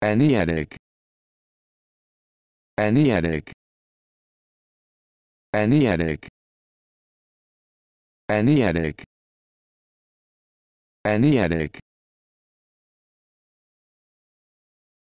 Aniatic. Aniatic. Aniatic. Aniatic. Aniatic.